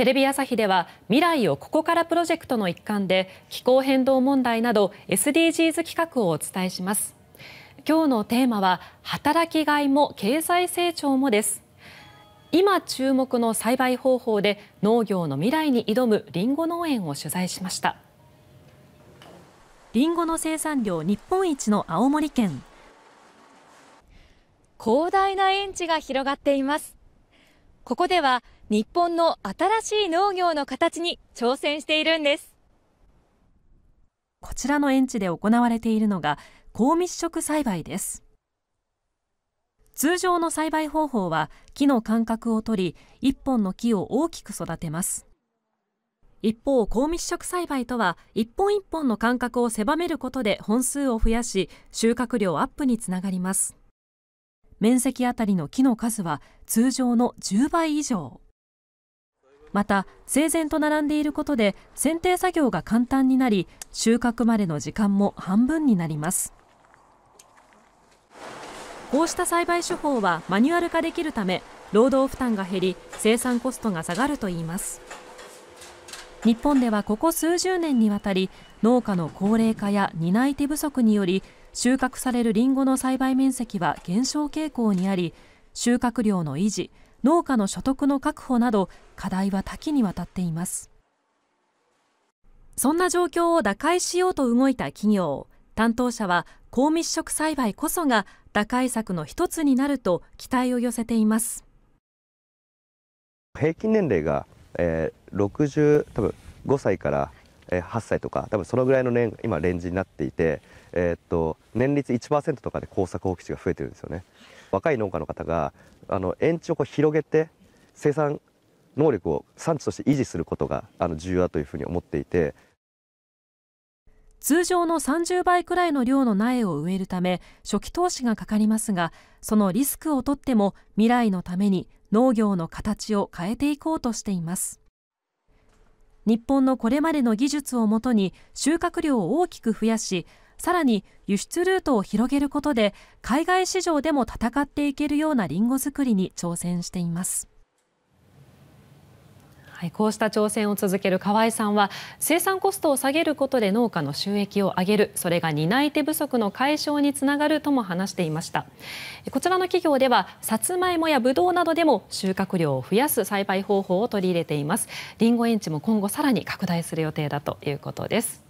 テレビ朝日では未来をここからプロジェクトの一環で気候変動問題など SDGs 企画をお伝えします今日のテーマは働きがいも経済成長もです今注目の栽培方法で農業の未来に挑むりんご農園を取材しましたりんごの生産量日本一の青森県広大な園地が広がっていますここでは日本の新しい農業の形に挑戦しているんですこちらの園地で行われているのが高密植栽培です通常の栽培方法は木の間隔を取り1本の木を大きく育てます一方高密植栽培とは1本1本の間隔を狭めることで本数を増やし収穫量アップにつながります面積あたりの木の数は通常の10倍以上また整然と並んでいることで剪定作業が簡単になり収穫までの時間も半分になりますこうした栽培手法はマニュアル化できるため労働負担が減り生産コストが下がるといいます日本ではここ数十年にわたり農家の高齢化や担い手不足により収穫されるリンゴの栽培面積は減少傾向にあり収穫量の維持農家の所得の確保など課題は多岐にわたっていますそんな状況を打開しようと動いた企業担当者は高密植栽培こそが打開策の一つになると期待を寄せています平均年齢が、えー、60多分5歳からえ8歳とか多分そのぐらいの年今レンジになっていて、えー、っと年率1%とかで耕作放棄地が増えてるんですよね若い農家の方があの園地をこう広げて生産能力を産地として維持することがあの重要だというふうに思っていて通常の30倍くらいの量の苗を植えるため初期投資がかかりますがそのリスクを取っても未来のために農業の形を変えていこうとしています。日本のこれまでの技術をもとに収穫量を大きく増やしさらに輸出ルートを広げることで海外市場でも戦っていけるようなりんご作りに挑戦しています。はい、こうした挑戦を続ける河合さんは生産コストを下げることで農家の収益を上げるそれが担い手不足の解消につながるとも話していましたこちらの企業ではさつまいもやぶどうなどでも収穫量を増やす栽培方法を取り入れていますりんご園地も今後さらに拡大する予定だということです